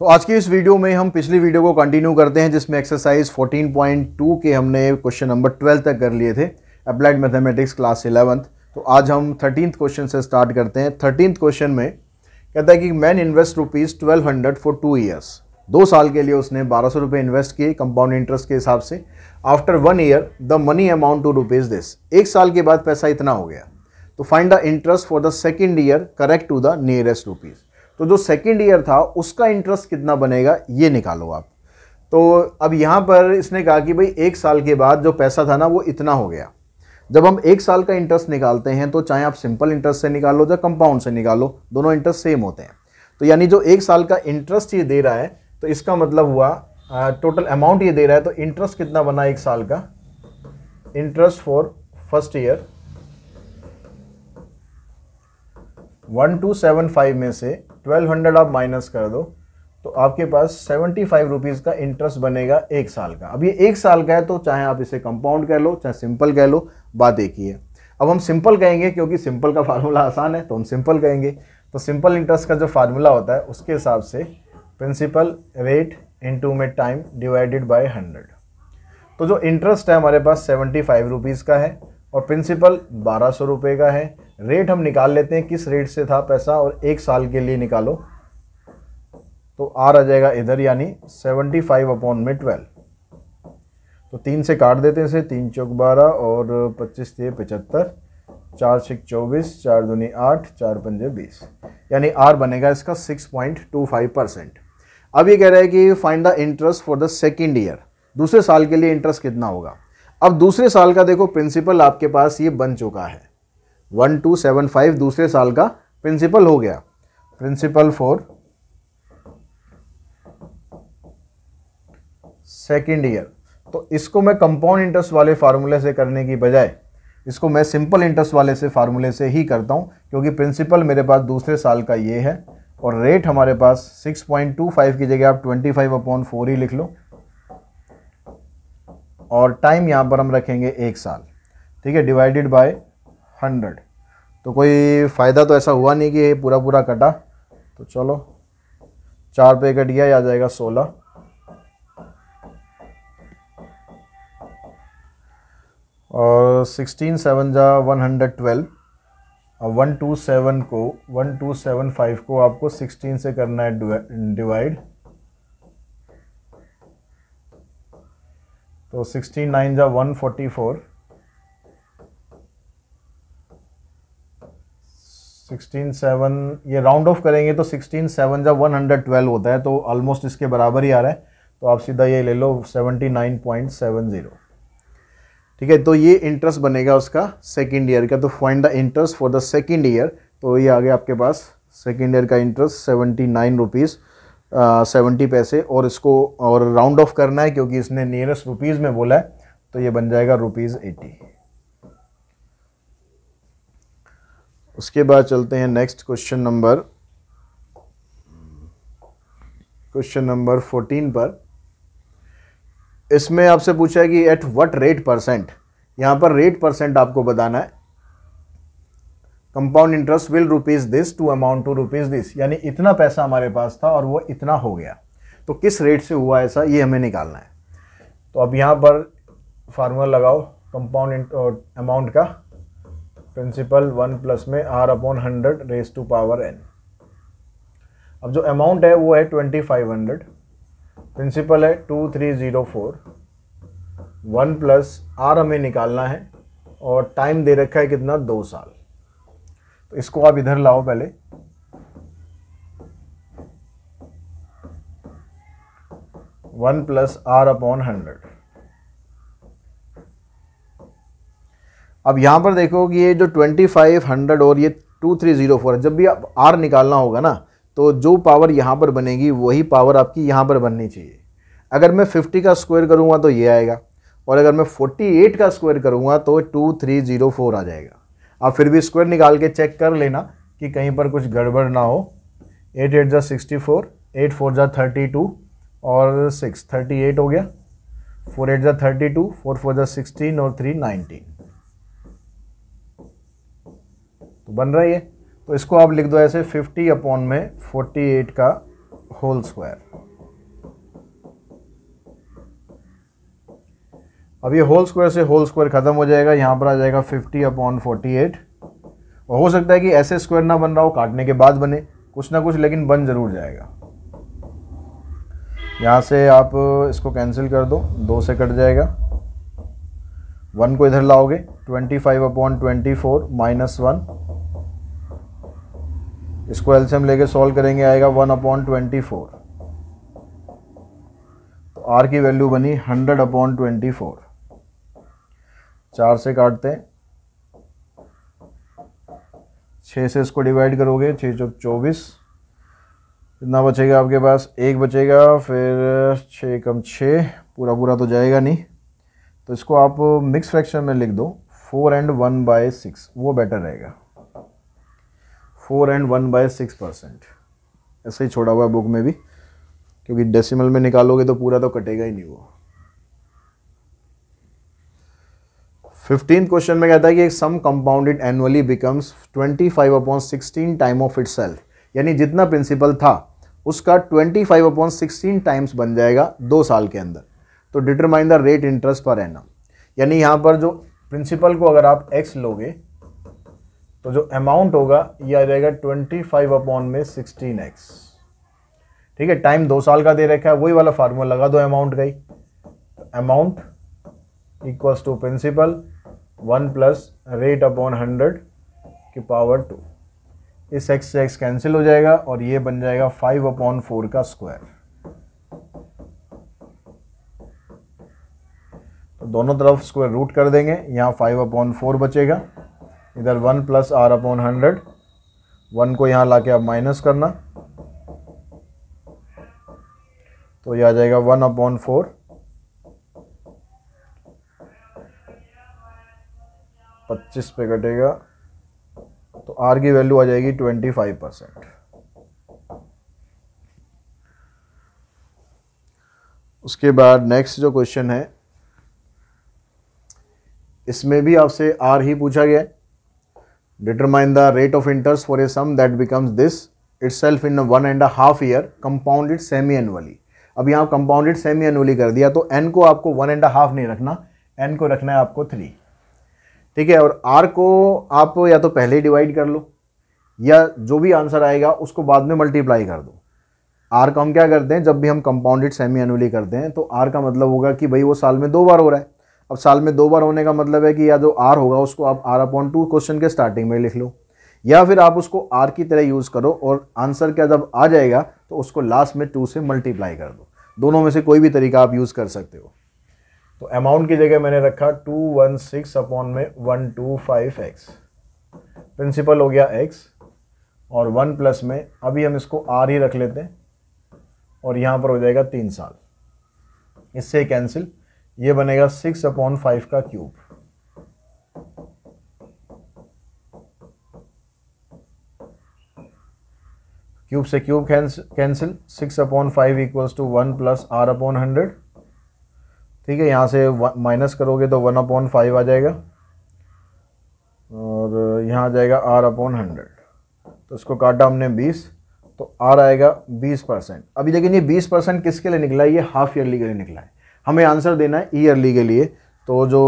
तो आज की इस वीडियो में हम पिछली वीडियो को कंटिन्यू करते हैं जिसमें एक्सरसाइज 14.2 के हमने क्वेश्चन नंबर 12 तक कर लिए थे अप्लाइड मैथमेटिक्स क्लास इलेवंथ तो आज हम थर्टीन क्वेश्चन से स्टार्ट करते हैं थर्टीन क्वेश्चन में कहता है कि man invest rupees twelve hundred for two years दो साल के लिए उसने बारह सौ रुपये इन्वेस्ट किए कंपाउंड इंटरेस्ट के हिसाब से after one year the money amount to rupees this एक साल के बाद पैसा इतना हो गया तो find the interest for the second year correct to the nearest rupees तो जो सेकेंड ईयर था उसका इंटरेस्ट कितना बनेगा ये निकालो आप तो अब यहाँ पर इसने कहा कि भाई एक साल के बाद जो पैसा था ना वो इतना हो गया जब हम एक साल का इंटरेस्ट निकालते हैं तो चाहे आप सिंपल इंटरेस्ट से निकालो या कंपाउंड से निकालो दोनों इंटरेस्ट सेम होते हैं तो यानी जो एक साल का इंटरेस्ट ये दे रहा है तो इसका मतलब हुआ टोटल अमाउंट ये दे रहा है तो इंटरेस्ट कितना बना एक साल का interest for first year one two seven five में से ट्वेल्व हंड्रेड आप माइनस कर दो तो आपके पास सेवेंटी फाइव रुपीज़ का इंटरेस्ट बनेगा एक साल का अब ये एक साल का है तो चाहे आप इसे कंपाउंड कह लो चाहे सिंपल कह लो बात एक ही है अब हम सिंपल कहेंगे क्योंकि सिंपल का फार्मूला आसान है तो हम सिंपल कहेंगे तो सिंपल इंटरेस्ट का जो फार्मूला होता है उसके हिसाब से प्रिंसिपल रेट इंटू में टाइम डिवाइडेड बाई हंड्रेड तो जो इंटरेस्ट है हमारे पास सेवेंटी फाइव रुपीज़ का है और प्रिंसिपल बारह सौ रुपये का है रेट हम निकाल लेते हैं किस रेट से था पैसा और एक साल के लिए निकालो तो आर आ जाएगा इधर यानी सेवेंटी फाइव अपॉन में ट्वेल्व तो तीन से काट देते हैं इसे तीन चौक बारह और पच्चीस थे पचहत्तर चार छः चौबीस चार दूनी आठ चार पंजे बीस यानी आर बनेगा इसका six point two five percent अब ये कह रहा है कि find the interest for the second year दूसरे साल के लिए इंटरेस्ट कितना होगा अब दूसरे साल का देखो प्रिंसिपल आपके पास ये बन चुका है वन टू सेवन फाइव दूसरे साल का प्रिंसिपल हो गया प्रिंसिपल फॉर सेकेंड ईयर तो इसको मैं कंपाउंड इंटरेस्ट वाले फार्मूले से करने की बजाय इसको मैं सिंपल इंटरेस्ट वाले से फार्मूले से ही करता हूँ क्योंकि प्रिंसिपल मेरे पास दूसरे साल का ये है और रेट हमारे पास 6.25 की जगह आप 25 अपॉन फोर ही लिख लो और टाइम यहाँ पर हम रखेंगे एक साल ठीक है डिवाइडेड बाय हंड्रेड तो कोई फ़ायदा तो ऐसा हुआ नहीं कि पूरा पूरा कटा तो चलो चार पे कट गया आ जाएगा सोलह और सिक्सटीन सेवन जा वन हंड्रेड ट्वेल्व और वन टू सेवन को वन टू सेवन फाइव को आपको सिक्सटीन से करना है डिवाइड तो सिक्सटीन नाइन जा one forty four sixteen seven ये राउंड ऑफ करेंगे तो सिक्सटीन सेवन जा वन हंड्रेड ट्वेल्व होता है तो ऑलमोस्ट इसके बराबर ही आ रहा है तो आप सीधा ये ले लो seventy nine point seven zero ठीक है तो ये इंटरेस्ट बनेगा उसका सेकेंड ईयर का तो find the interest for the second year तो ये आ गया आपके पास सेकेंड ईयर का interest seventy nine rupees seventy पैसे और इसको और राउंड ऑफ करना है क्योंकि इसने नियरेस्ट रुपीज़ में बोला है तो ये बन जाएगा रुपीज़ एटी उसके बाद चलते हैं next question number question number fourteen पर इसमें आपसे पूछा है कि एट वट रेट परसेंट यहाँ पर रेट परसेंट आपको बताना है compound interest will rupees this to amount to rupees this यानी इतना पैसा हमारे पास था और वो इतना हो गया तो किस रेट से हुआ ऐसा ये हमें निकालना है तो अब यहाँ पर फार्मूला लगाओ कंपाउंड अमाउंट का प्रिंसिपल वन प्लस में R upon hundred raise to power N अब जो अमाउंट है वो है ट्वेंटी फाइव हंड्रेड प्रिंसिपल है two three zero four one plus R हमें निकालना है और टाइम दे रखा है कितना दो साल तो इसको आप इधर लाओ पहले one plus R upon hundred अब यहां पर देखो कि ये जो ट्वेंटी फाइव हंड्रेड और ये टू थ्री जीरो फोर है जब भी आप आर निकालना होगा ना तो जो पावर यहां पर बनेगी वही पावर आपकी यहां पर बननी चाहिए अगर मैं फिफ्टी का स्क्वायर करूंगा तो ये आएगा और अगर मैं फोर्टी एट का स्क्वायर करूंगा तो टू थ्री जीरो फोर आ जाएगा आप फिर भी स्क्वायर निकाल के चेक कर लेना कि कहीं पर कुछ गड़बड़ ना हो एट एट जा सिक्सटी फोर एट फोर जा थर्टी टू और सिक्स थर्टी एट हो गया फोर एट जा थर्टी टू फोर फोर जा सिक्सटीन और थ्री नाइनटीन तो बन रहा है ये तो इसको आप लिख दो ऐसे फिफ्टी अपॉन में फोर्टी एट का होल स्क्वायर अब ये होल स्क्वायर से होल स्क्वायर ख़त्म हो जाएगा यहाँ पर आ जाएगा फिफ्टी अपॉन फोर्टी एट और हो सकता है कि ऐसे स्क्वायर ना बन रहा हो काटने के बाद बने कुछ ना कुछ लेकिन बन ज़रूर जाएगा यहाँ से आप इसको कैंसिल कर दो दो से कट जाएगा वन को इधर लाओगे twenty five upon twenty four minus one इसको एल्सियम लेके सॉल्व करेंगे आएगा वन अपॉन ट्वेंटी फोर तो आर की वैल्यू बनी हंड्रेड अपॉन ट्वेंटी फोर चार से काटते हैं छः से इसको डिवाइड करोगे छः चौक चौबीस कितना बचेगा आपके पास एक बचेगा फिर छः कम छः पूरा पूरा तो जाएगा नहीं तो इसको आप मिक्स फ्रैक्शन में लिख दो four and one by six वो बेटर रहेगा four and one by six percent ऐसे ही छोड़ा हुआ है बुक में भी क्योंकि डेसिमल में निकालोगे तो पूरा तो कटेगा ही नहीं वो फिफ्टीन क्वेश्चन में कहता है कि sum compounded annually becomes twenty five upon sixteen time of it यानी जितना प्रिंसिपल था उसका twenty five upon sixteen times बन जाएगा दो साल के अंदर तो determine the rate interest per annum यानी यहाँ पर जो प्रिंसिपल को अगर आप एक्स लोगे तो जो अमाउंट होगा ये आ जाएगा ट्वेंटी फाइव अपॉन में सिक्सटीन एक्स ठीक है टाइम दो साल का दे रखा है वही वाला फार्मूला लगा दो अमाउंट का ही amount equals to principal one plus rate upon hundred की पावर टू इस एक्स से एक्स कैंसिल हो जाएगा और ये बन जाएगा फाइव अपॉन फोर का स्क्वायर तो दोनों तरफ स्क्वायर रूट कर देंगे यहाँ फाइव अपॉन फोर बचेगा इधर one plus R upon hundred one को यहाँ लाके आप माइनस करना तो यह आ जाएगा वन अपॉन फोर पच्चीस पे कटेगा तो आर की वैल्यू आ जाएगी ट्वेंटी फाइव परसेंट उसके बाद नेक्स्ट जो क्वेश्चन है इसमें भी आपसे आर ही पूछा गया determine the rate of interest for a sum that becomes this itself in one and half year compounded semi annually अब यहाँ कंपाउंडेड सेमी एनुअली कर दिया तो एन को आपको वन एंड हाफ नहीं रखना एन को रखना है आपको थ्री ठीक है और आर को आप या तो पहले डिवाइड कर लो या जो भी आंसर आएगा उसको बाद में मल्टीप्लाई कर दो आर का हम क्या करते हैं जब भी हम कंपाउंडेड सेमी एनुअली करते हैं तो आर का मतलब होगा कि भाई वो साल में दो बार हो रहा है अब साल में दो बार होने का मतलब है कि या जो आर होगा उसको आप आर अपॉन टू क्वेश्चन के स्टार्टिंग में लिख लो या फिर आप उसको आर की तरह यूज़ करो और आंसर क्या जब आ जाएगा तो उसको लास्ट में टू से मल्टीप्लाई कर दो दोनों में से कोई भी तरीका आप यूज़ कर सकते हो तो अमाउंट की जगह मैंने रखा टू वन सिक्स अपॉन में one two five X principal हो गया एक्स और वन प्लस में अभी हम इसको आर ही रख लेते हैं और यहाँ पर हो जाएगा तीन साल इससे कैंसिल ये बनेगा सिक्स अपॉन फाइव का क्यूब क्यूब से cube cancel six upon five equals to one plus R upon hundred ठीक है यहाँ से माइनस करोगे तो वन अपॉन फाइव आ जाएगा और यहाँ आ जाएगा आर अपॉन हंड्रेड तो इसको काटा हमने बीस तो आर आएगा बीस परसेंट अभी देखिए ये बीस परसेंट किसके लिए निकला है ये हाफ ईयरली के लिए निकला है हमें आंसर देना है ईयरली e के लिए तो जो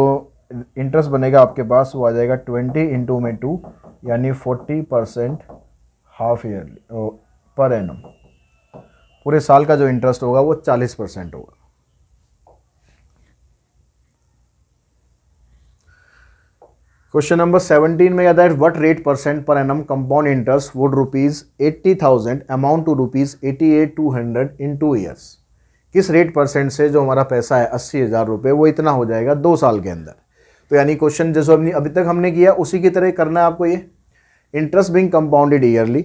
इंटरेस्ट बनेगा आपके पास वो आ जाएगा ट्वेंटी इंटू में टू यानी forty percent half yearly per annum पूरे साल का जो इंटरेस्ट होगा वो चालीस परसेंट होगा क्वेश्चन नंबर 17 में याद what rate percent per annum compound interest would rupees eighty thousand amount to rupees eighty eight two hundred in two years किस रेट परसेंट से जो हमारा पैसा है अस्सी हज़ार रुपये वो इतना हो जाएगा दो साल के अंदर तो यानी क्वेश्चन जैसे हमने अभी तक हमने किया उसी की तरह करना है आपको ये interest being compounded yearly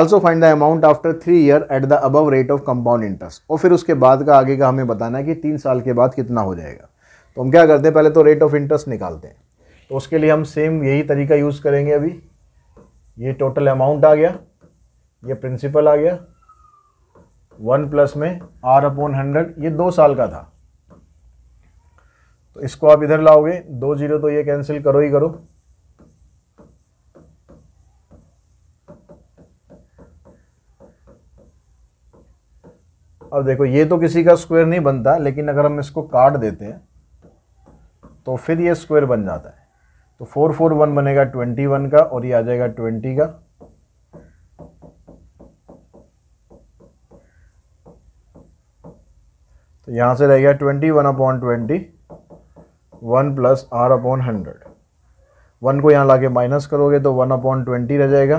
also find the amount after three year at the above rate of compound interest और फिर उसके बाद का आगे का हमें बताना है कि तीन साल के बाद कितना हो जाएगा तो हम क्या करते हैं पहले तो रेट ऑफ इंटरेस्ट निकालते हैं तो उसके लिए हम सेम यही तरीका यूज़ करेंगे अभी ये टोटल अमाउंट आ गया ये प्रिंसिपल आ गया वन प्लस में आर अपॉन हंड्रेड ये दो साल का था तो इसको आप इधर लाओगे दो जीरो तो ये कैंसिल करो ही करो अब देखो ये तो किसी का स्क्वायर नहीं बनता लेकिन अगर हम इसको काट देते हैं तो फिर ये स्क्वायर बन जाता है तो फोर फोर वन बनेगा ट्वेंटी वन का और ये आ जाएगा ट्वेंटी का तो यहां से रहेगा twenty one upon twenty one plus R upon hundred one को यहां लाके माइनस करोगे तो वन अपॉन ट्वेंटी रह जाएगा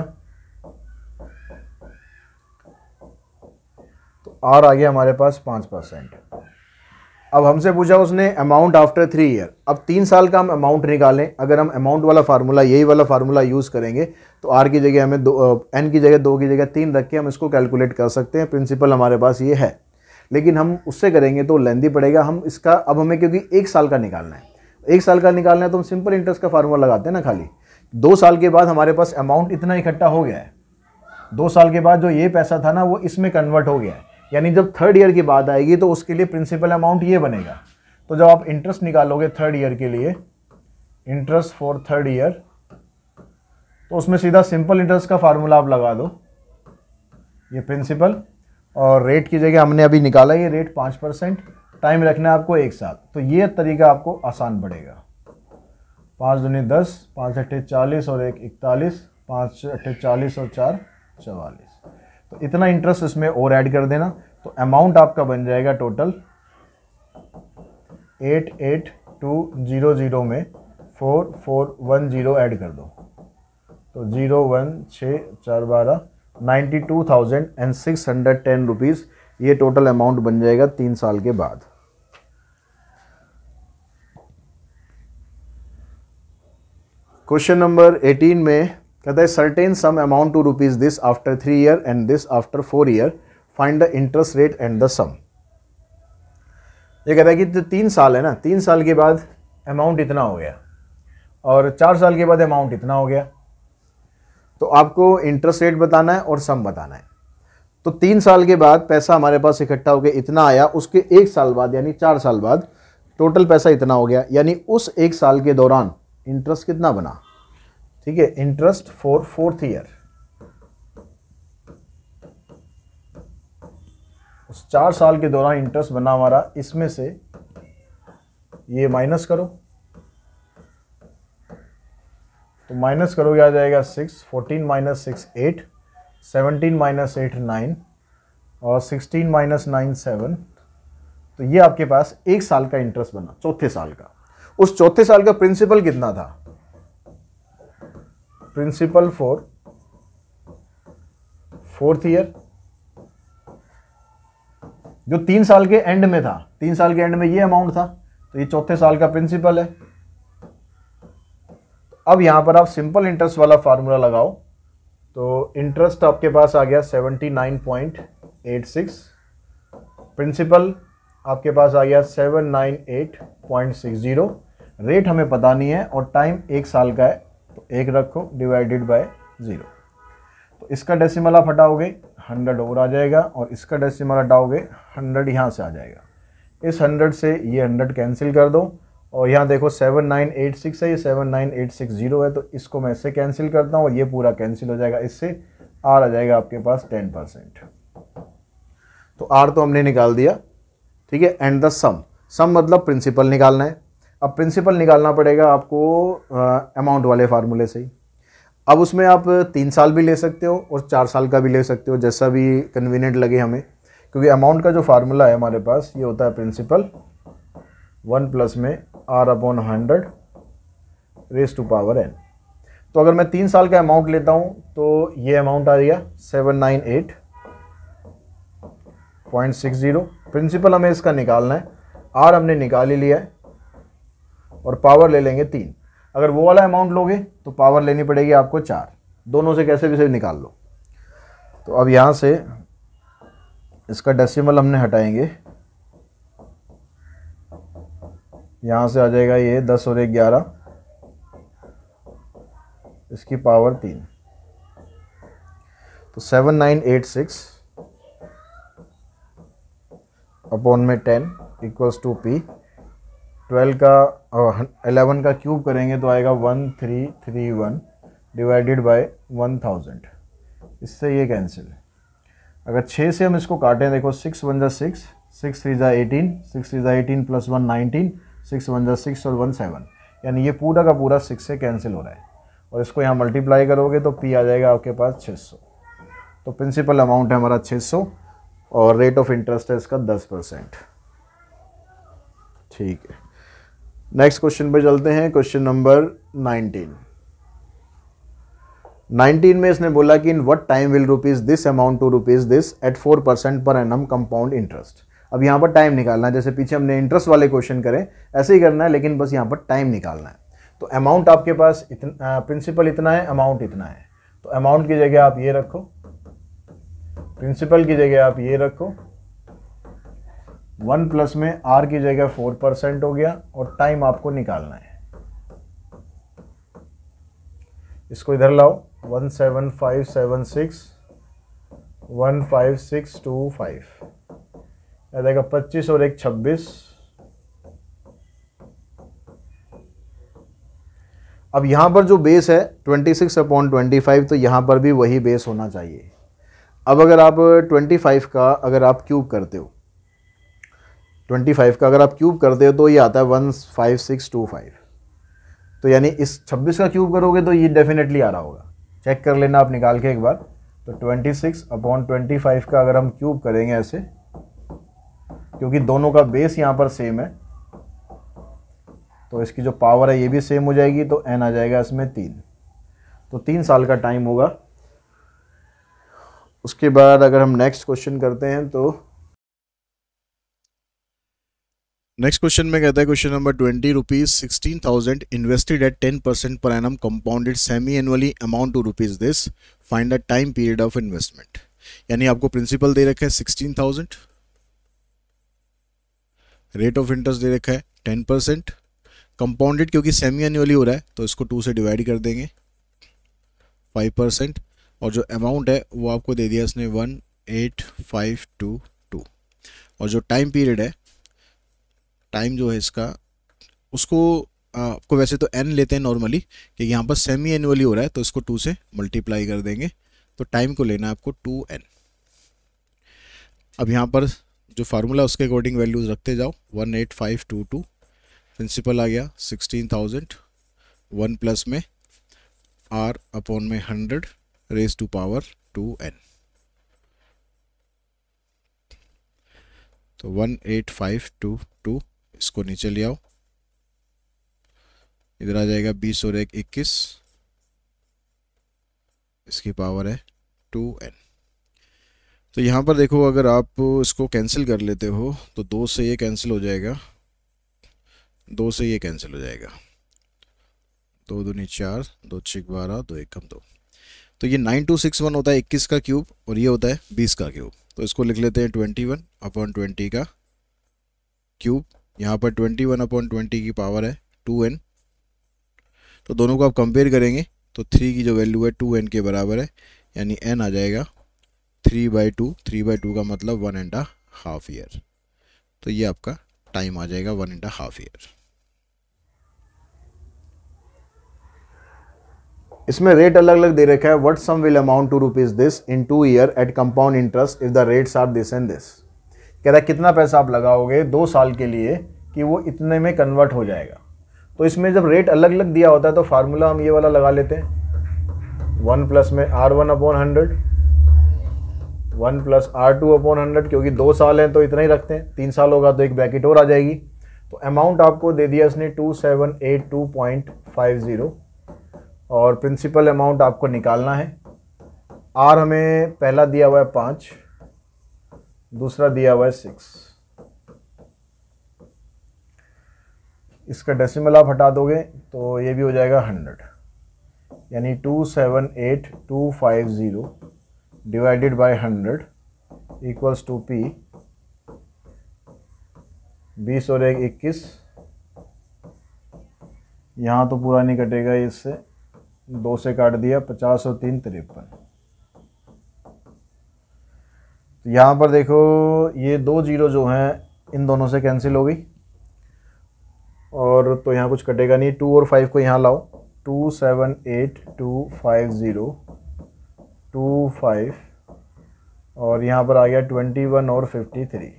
तो आर आ गया हमारे पास पांच परसेंट अब हमसे पूछा उसने अमाउंट आफ्टर थ्री ईयर अब तीन साल का हम अमाउंट निकालें अगर हम अमाउंट वाला फार्मूला यही वाला फार्मूला यूज़ करेंगे तो आर की जगह हमें दो एन की जगह दो की जगह तीन रख के हम इसको कैलकुलेट कर सकते हैं प्रिंसिपल हमारे पास ये है लेकिन हम उससे करेंगे तो लेंदी पड़ेगा हम इसका अब हमें क्योंकि एक साल का निकालना है एक साल का निकालना है तो हम सिंपल इंटरेस्ट का फार्मूला लगाते हैं ना खाली दो साल के बाद हमारे पास अमाउंट इतना इकट्ठा हो गया है दो साल के बाद जो ये पैसा था ना वो इसमें कन्वर्ट हो गया है यानी जब थर्ड ईयर की बात आएगी तो उसके लिए प्रिंसिपल अमाउंट ये बनेगा तो जब आप इंटरेस्ट निकालोगे थर्ड ईयर के लिए इंटरेस्ट फॉर थर्ड ईयर तो उसमें सीधा सिंपल इंटरेस्ट का फार्मूला आप लगा दो ये प्रिंसिपल और रेट की जगह हमने अभी निकाला ये रेट पाँच परसेंट टाइम रखना है आपको एक साथ तो ये तरीका आपको आसान पड़ेगा पाँच दुनिया दस पाँच अट्ठे चालीस और एक इकतालीस पाँच अट्ठे चालीस और चार चवालीस तो इतना इंटरेस्ट इसमें और ऐड कर देना तो अमाउंट आपका बन जाएगा total eight eight two zero zero में four four one zero add कर दो तो जीरो वन छः चार बारह ninety two thousand and six hundred ten rupees ये टोटल अमाउंट बन जाएगा तीन साल के बाद क्वेश्चन नंबर एटीन में कहता है certain sum amount to rupees this after three year and this after four year find the interest rate and the sum ये कहता है कि जो तो तीन साल है ना तीन साल के बाद अमाउंट इतना हो गया और चार साल के बाद अमाउंट इतना हो गया तो आपको इंटरेस्ट रेट बताना है और सम बताना है तो तीन साल के बाद पैसा हमारे पास इकट्ठा हो गया इतना आया उसके एक साल बाद यानी चार साल बाद टोटल पैसा इतना हो गया यानी उस एक साल के दौरान इंटरेस्ट कितना बना ठीक है इंटरेस्ट फॉर फोर्थ ईयर उस चार साल के दौरान इंटरेस्ट बना हमारा इसमें से ये माइनस करो तो माइनस करोगे आ जाएगा six fourteen minus six eight seventeen minus eight nine और सिक्सटीन माइनस नाइन सेवन तो ये आपके पास एक साल का इंटरेस्ट बना चौथे साल का उस चौथे साल का प्रिंसिपल कितना था प्रिंसिपल फॉर फोर्थ ईयर जो तीन साल के एंड में था तीन साल के एंड में ये अमाउंट था तो ये चौथे साल का प्रिंसिपल है अब यहां पर आप सिंपल इंटरेस्ट वाला फार्मूला लगाओ तो इंटरेस्ट आपके पास आ गया seventy nine point eight six principal आपके पास आ गया seven nine eight point six zero rate हमें पता नहीं है और टाइम एक साल का है एक रखो डिवाइडेड बाय ज़ीरो तो इसका डेसिमल आप हटाओगे हंड्रेड और आ जाएगा और इसका डेसिमल हटाओगे हंड्रेड यहाँ से आ जाएगा इस हंड्रेड से ये हंड्रेड कैंसिल कर दो और यहाँ देखो सेवन नाइन एट सिक्स है ये seven nine eight six zero है तो इसको मैं इससे कैंसिल करता हूँ और ये पूरा कैंसिल हो जाएगा इससे आर आ जाएगा आपके पास टेन परसेंट तो आर तो हमने निकाल दिया ठीक है एंड द सम सम मतलब प्रिंसिपल निकालना है अब प्रिंसिपल निकालना पड़ेगा आपको अमाउंट वाले फार्मूले से ही अब उसमें आप तीन साल भी ले सकते हो और चार साल का भी ले सकते हो जैसा भी कन्वीनियंट लगे हमें क्योंकि अमाउंट का जो फार्मूला है हमारे पास ये होता है प्रिंसिपल वन प्लस में R upon hundred raise to power N तो अगर मैं तीन साल का अमाउंट लेता हूँ तो ये अमाउंट आ गया seven nine eight point six zero principal हमें इसका निकालना है आर हमने निकाल ही लिया है और पावर ले लेंगे तीन अगर वो वाला अमाउंट लोगे तो पावर लेनी पड़ेगी आपको चार दोनों से कैसे भी से निकाल लो तो अब यहाँ से इसका डेसिमल हमने हटाएंगे यहाँ से आ जाएगा ये दस और एक ग्यारह इसकी पावर तीन तो seven nine eight six upon में ten equals to P twelve का एलेवन का क्यूब करेंगे तो आएगा one three three one divided by one thousand इससे ये कैंसिल है अगर छः से हम इसको काटें देखो सिक्स वन ज़ा सिक्स सिक्स थ्री ज़ा एटीन सिक्स थ्री ज़ा eighteen plus one nineteen six one ज़ा सिक्स और वन सेवन यानी ये पूरा का पूरा सिक्स से कैंसिल हो रहा है और इसको यहाँ मल्टीप्लाई करोगे तो पी आ जाएगा आपके पास छः सौ तो प्रिंसिपल अमाउंट है हमारा छः सौ और रेट ऑफ इंटरेस्ट है इसका दस परसेंट ठीक है नेक्स्ट क्वेश्चन पर चलते हैं क्वेश्चन नंबर नाइनटीन नाइनटीन में इसने बोला कि in what time will rupees this amount to rupees this at four percent per annum compound interest अब यहां पर टाइम निकालना है जैसे पीछे हमने इंटरेस्ट वाले क्वेश्चन करें ऐसे ही करना है लेकिन बस यहां पर टाइम निकालना है तो अमाउंट आपके पास इतना प्रिंसिपल इतना है अमाउंट इतना है तो अमाउंट की जगह आप ये रखो प्रिंसिपल की जगह आप ये रखो वन प्लस में आर की जगह फोर परसेंट हो गया और टाइम आपको निकालना है इसको इधर लाओ one seven five seven six one five six two five आ जाएगा पच्चीस और एक छब्बीस अब यहाँ पर जो बेस है twenty six upon twenty five तो यहाँ पर भी वही बेस होना चाहिए अब अगर आप ट्वेंटी फाइव का अगर आप क्यूब करते हो ट्वेंटी फाइव का अगर आप क्यूब करते हो तो ये आता है one five six two five तो यानी इस छब्बीस का क्यूब करोगे तो ये डेफिनेटली आ रहा होगा चेक कर लेना आप निकाल के एक बार तो twenty six upon twenty five का अगर हम क्यूब करेंगे ऐसे क्योंकि दोनों का बेस यहाँ पर सेम है तो इसकी जो पावर है ये भी सेम हो जाएगी तो एन आ जाएगा इसमें तीन तो तीन साल का टाइम होगा उसके बाद अगर हम नेक्स्ट क्वेश्चन करते हैं तो नेक्स्ट क्वेश्चन में कहता है question number twenty rupees sixteen thousand invested at ten percent per annum compounded semi annually amount to rupees this find the time period of investment यानी आपको प्रिंसिपल दे रखा है sixteen thousand rate of interest दे रखा है ten percent compounded क्योंकि semi annually हो रहा है तो इसको टू से डिवाइड कर देंगे फाइव परसेंट और जो अमाउंट है वो आपको दे दिया इसने one eight five two two और जो टाइम पीरियड है टाइम जो है इसका उसको आपको वैसे तो एन लेते हैं नॉर्मली कि यहाँ पर सेमी एनुअली हो रहा है तो इसको टू से मल्टीप्लाई कर देंगे तो टाइम को लेना है आपको टू एन अब यहाँ पर जो फार्मूला उसके अकॉर्डिंग वैल्यूज़ रखते जाओ one eight five two two principal आ गया सिक्सटीन थाउजेंड वन प्लस में आर अपॉन में hundred raise to power two N तो one eight five two two इसको नीचे ले आओ इधर आ जाएगा बीस और एक इक्कीस इसकी पावर है टू एन तो यहाँ पर देखो अगर आप इसको कैंसिल कर लेते हो तो दो से ये कैंसिल हो जाएगा दो से ये कैंसिल हो जाएगा दो दूनी चार दो छः बारह दो एक कम दो तो ये नाइन टू सिक्स वन होता है इक्कीस का क्यूब और ये होता है बीस का क्यूब तो इसको लिख लेते हैं ट्वेंटी वन अपॉन ट्वेंटी का क्यूब यहाँ पर ट्वेंटी वन अपॉन ट्वेंटी की पावर है टू एन तो दोनों को आप कंपेयर करेंगे तो थ्री की जो वैल्यू है टू एन के बराबर है यानी एन आ जाएगा three by two three by two का मतलब वन एंड हाफ ईयर तो ये आपका टाइम आ जाएगा वन एंड हाफ ईयर इसमें रेट अलग अलग दे रखा है what sum will amount to rupees this in two year at compound interest if the rates are this and this कह रहा है कितना पैसा आप लगाओगे दो साल के लिए कि वो इतने में कन्वर्ट हो जाएगा तो इसमें जब रेट अलग अलग दिया होता है तो फार्मूला हम ये वाला लगा लेते हैं वन प्लस में R one upon hundred one plus R two upon hundred क्योंकि दो साल हैं तो इतना ही रखते हैं तीन साल होगा तो एक बैकेट और आ जाएगी तो अमाउंट आपको दे दिया इसने two seven eight two point five zero और प्रिंसिपल अमाउंट आपको निकालना है आर हमें पहला दिया हुआ है पाँच दूसरा दिया हुआ है सिक्स इसका डेसिमल आप हटा दोगे तो ये भी हो जाएगा हंड्रेड यानी two seven eight two five zero divided by hundred equals to P बीस और एक इक्कीस यहाँ तो पूरा नहीं कटेगा इससे दो से काट दिया पचास और तीन तिरपन यहाँ पर देखो ये दो जीरो जो हैं इन दोनों से कैंसिल हो गई और तो यहाँ कुछ कटेगा नहीं टू और फाइव को यहाँ लाओ two seven eight two five zero two five और यहाँ पर आ गया ट्वेंटी वन और फिफ्टी थ्री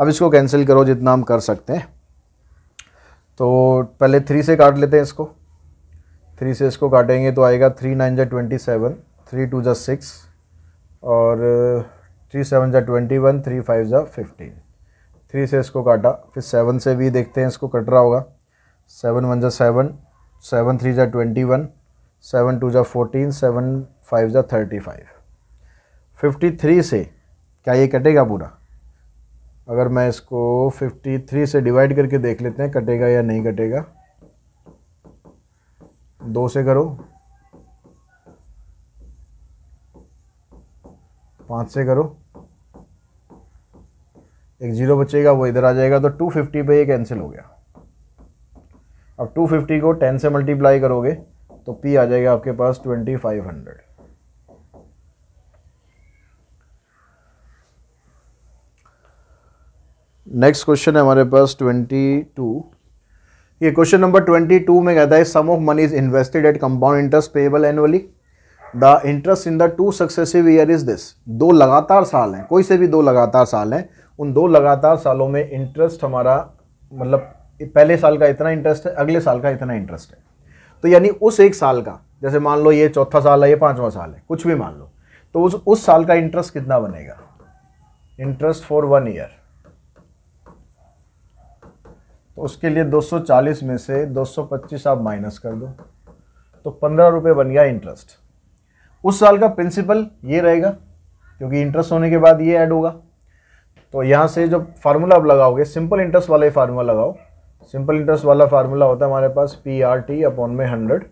अब इसको कैंसिल करो जितना हम कर सकते हैं तो पहले थ्री से काट लेते हैं इसको थ्री से इसको काटेंगे तो आएगा थ्री नाइन जै ट्वेंटी सेवन थ्री टू जै सिक्स और थ्री सेवन ज़ा ट्वेंटी वन थ्री फाइव ज़ा फिफ्टीन थ्री से इसको काटा फिर सेवन से भी देखते हैं इसको कट रहा होगा सेवन वन ज़ा सेवन सेवन थ्री ज़ा ट्वेंटी वन सेवन टू ज़ा फोर्टीन सेवन फाइव ज़ा थर्टी फाइव फिफ्टी थ्री से क्या ये कटेगा पूरा अगर मैं इसको फिफ्टी थ्री से डिवाइड करके देख लेते हैं कटेगा या नहीं कटेगा दो से करो पाँच से करो एक जीरो बचेगा वो इधर आ जाएगा तो टू फिफ्टी पर ये कैंसिल हो गया अब टू फिफ्टी को टेन से मल्टीप्लाई करोगे तो पी आ जाएगा आपके पास twenty five hundred next question है हमारे पास ट्वेंटी टू ये क्वेश्चन नंबर ट्वेंटी टू में कहता है sum of money is invested at compound interest payable annually the interest in the two successive year is this दो लगातार साल हैं कोई से भी दो लगातार साल हैं उन दो लगातार सालों में इंटरेस्ट हमारा मतलब पहले साल का इतना इंटरेस्ट है अगले साल का इतना इंटरेस्ट है तो यानी उस एक साल का जैसे मान लो ये चौथा साल है ये पांचवा साल है कुछ भी मान लो तो उस उस साल का इंटरेस्ट कितना बनेगा इंटरेस्ट फॉर वन ईयर तो उसके लिए 240 में से 225 आप माइनस कर दो तो पंद्रह रुपये बन गया इंटरेस्ट उस साल का प्रिंसिपल ये रहेगा क्योंकि इंटरेस्ट होने के बाद ये ऐड होगा तो यहाँ से जब फार्मूला आप लगाओगे सिंपल इंटरेस्ट वाला ही फार्मूला लगाओ सिंपल इंटरेस्ट वाला फार्मूला होता है हमारे पास पी आर टी अपॉन में हंड्रेड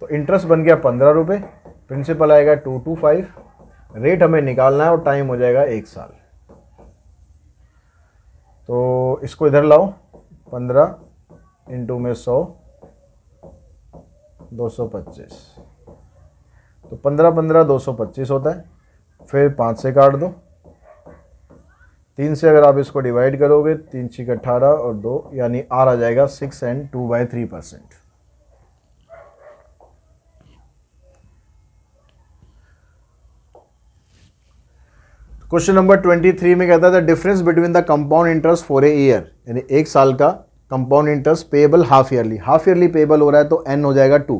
तो इंटरेस्ट बन गया पंद्रह रुपये प्रिंसिपल आएगा टू टू फाइव रेट हमें निकालना है और टाइम हो जाएगा एक साल तो इसको इधर लाओ पंद्रह इंटू में सौ 225 तो 15 15 225 होता है फिर पाँच से काट दो तीन से अगर आप इसको डिवाइड करोगे तीन छः अट्ठारह और दो यानी आर आ जाएगा six and two by three percent question number twenty three में कहता है difference between the compound interest for a year यानी एक साल का compound interest payable half yearly half yearly payable हो रहा है तो एन हो जाएगा two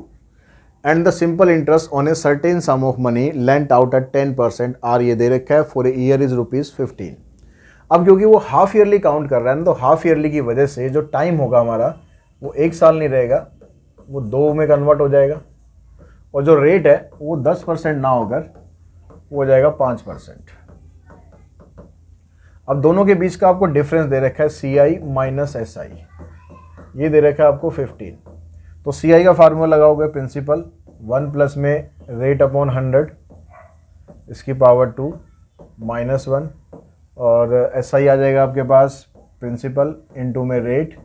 and the simple interest on a certain sum of money lent out at ten percent R ये दे रखा है for a year is rupees fifteen अब क्योंकि वो हाफ ईयरली काउंट कर रहा है ना तो हाफ ईयरली की वजह से जो टाइम होगा हमारा वो एक साल नहीं रहेगा वो दो में कन्वर्ट हो जाएगा और जो रेट है वो दस परसेंट ना होकर वो हो जाएगा पाँच परसेंट अब दोनों के बीच का आपको डिफरेंस दे रखा है सी आई माइनस एस आई ये दे रखा है आपको फिफ्टीन तो सी आई का फार्मूला लगाओगे प्रिंसिपल वन प्लस में रेट अपॉन हंड्रेड इसकी पावर टू माइनस वन और एस आई आ जाएगा आपके पास प्रिंसिपल इंटू में रेट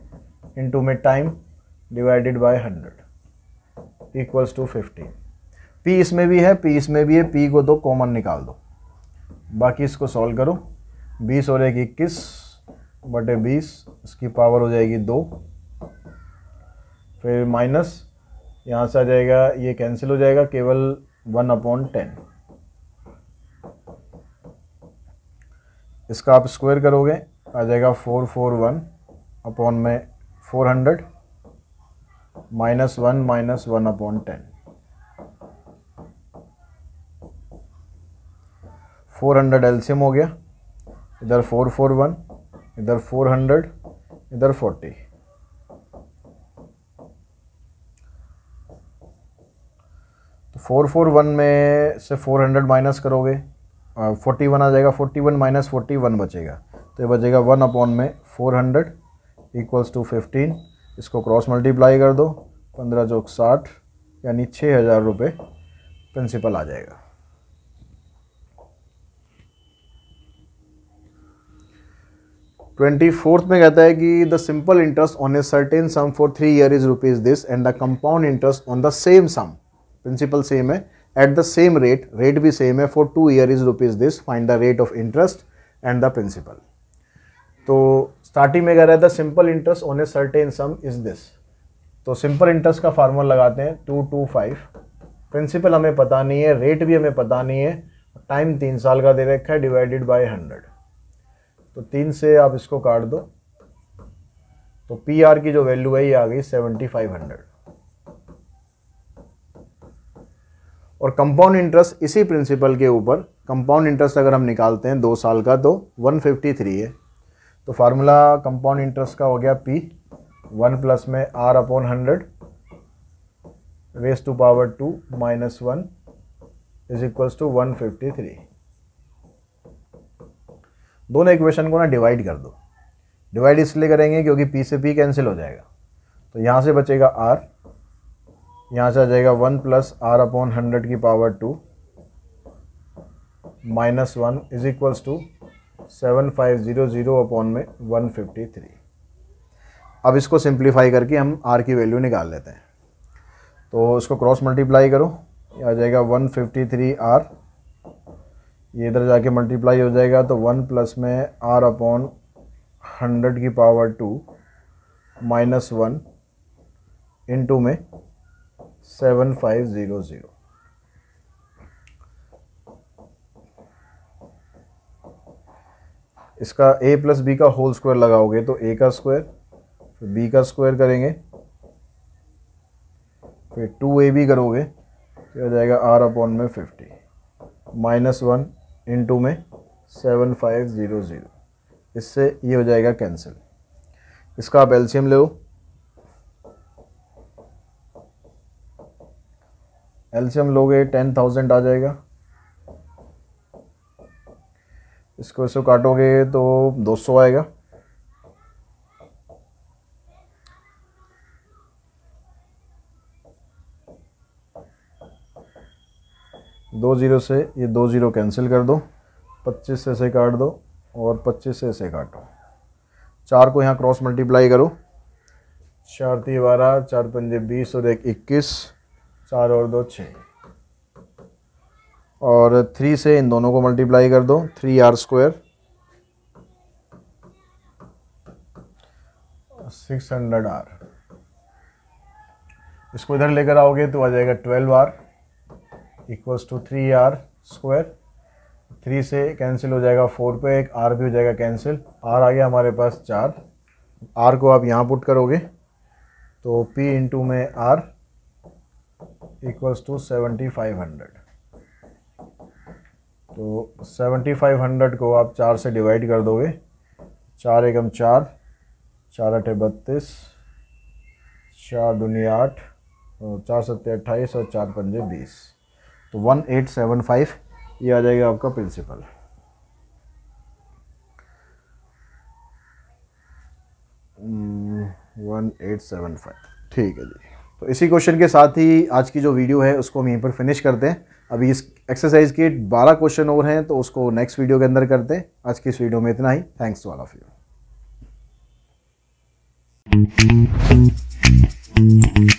इंटू में time divided by hundred equals to fifteen P इसमें भी है पी इसमें भी है पी को दो कॉमन निकाल दो बाकी इसको सॉल्व करो बीस और एक इक्कीस बटे बीस इसकी पावर हो जाएगी दो फिर माइनस यहाँ से आ जाएगा ये कैंसिल हो जाएगा केवल वन अपॉन टेन इसका आप स्क्वायर करोगे आ जाएगा फोर फोर वन अपॉन में four hundred minus one minus one upon ten four hundred एल्शियम हो गया इधर फोर फोर वन इधर फोर हंड्रेड इधर फोर्टी फोर फोर वन में से फोर हंड्रेड माइनस करोगे फोर्टी वन आ जाएगा forty one minus forty one बचेगा तो ये बचेगा वन अपॉन में four hundred equals to fifteen इसको क्रॉस मल्टीप्लाई कर दो पंद्रह चौक साठ यानी छः हज़ार रुपये प्रिंसिपल आ जाएगा ट्वेंटी फोर्थ में कहता है कि the simple interest on a certain sum for three year is rupees this and the compound interest on the same sum principal same है at the same rate rate भी same है for two year is rupees this find the rate of interest and the principal तो starting में कह रहा है the simple interest on a certain sum is this तो simple interest का formula लगाते हैं टू टू फाइव प्रिंसिपल हमें पता नहीं है रेट भी हमें पता नहीं है टाइम तीन साल का दे रखा है डिवाइडेड बाय हंड्रेड तो तीन से आप इसको काट दो तो पी आर की जो वैल्यू है ये आ गई सेवेंटी फाइव हंड्रेड और कंपाउंड इंटरेस्ट इसी प्रिंसिपल के ऊपर कंपाउंड इंटरेस्ट अगर हम निकालते हैं दो साल का तो 153 है तो फार्मूला कंपाउंड इंटरेस्ट का हो गया पी वन प्लस में R upon hundred raise to power two minus one is equals to one fifty three दोनों इक्वेशन को ना डिवाइड कर दो डिवाइड इसलिए करेंगे क्योंकि पी से पी कैंसिल हो जाएगा तो यहाँ से बचेगा आर यहाँ से आ जाएगा one plus R upon hundred की power two minus one is equals to seven five zero zero upon में वन फिफ्टी थ्री अब इसको सिंप्लीफाई करके हम आर की वैल्यू निकाल लेते हैं तो इसको क्रॉस मल्टीप्लाई करो आ जाएगा वन फिफ्टी थ्री आर ये इधर जाके मल्टीप्लाई हो जाएगा तो वन प्लस में आर अपॉन हंड्रेड की power two minus one into में सेवन फाइव ज़ीरो ज़ीरो इसका ए प्लस बी का होल स्क्वायर लगाओगे तो ए का स्क्वायर फिर बी का स्क्वायर करेंगे फिर टू ए बी करोगे तो आ जाएगा आर अपॉन में फिफ्टी माइनस वन इंटू में सेवन फाइव ज़ीरो ज़ीरो इससे ये हो जाएगा कैंसिल इसका आप एल्शियम ले लो एल्शियम लोगे टेन थाउजेंड आ जाएगा इसको इसको काटोगे तो दो सौ आएगा दो ज़ीरो से ये दो ज़ीरो कैंसिल कर दो पच्चीस से ऐसे काट दो और पच्चीस से ऐसे काटो चार को यहाँ क्रॉस मल्टीप्लाई करो चार तीन बारह चार पंजे बीस और एक इक्कीस चार और दो छः और थ्री से इन दोनों को मल्टीप्लाई कर दो three R square six hundred R इसको इधर लेकर आओगे तो आ जाएगा twelve R equals to three R square three से कैंसिल हो जाएगा फोर पे एक आर भी हो जाएगा कैंसिल आर आ गया हमारे पास चार आर को आप यहाँ पुट करोगे तो पी इंटू में R equals to seventy five hundred तो सेवेंटी फाइव हंड्रेड को आप चार से डिवाइड कर दोगे चार एकम चार चार अठे बत्तीस चार दुनिया आठ और चार सत्ते अट्ठाईस और चार पंजे बीस तो वन एट सेवन फाइव ये आ जाएगा आपका principal one eight seven five ठीक है जी तो इसी क्वेश्चन के साथ ही आज की जो वीडियो है उसको हम यहीं पर फिनिश करते हैं अभी इस एक्सरसाइज के 12 क्वेश्चन और हैं तो उसको नेक्स्ट वीडियो के अंदर करते हैं आज की इस वीडियो में इतना ही thanks to all of you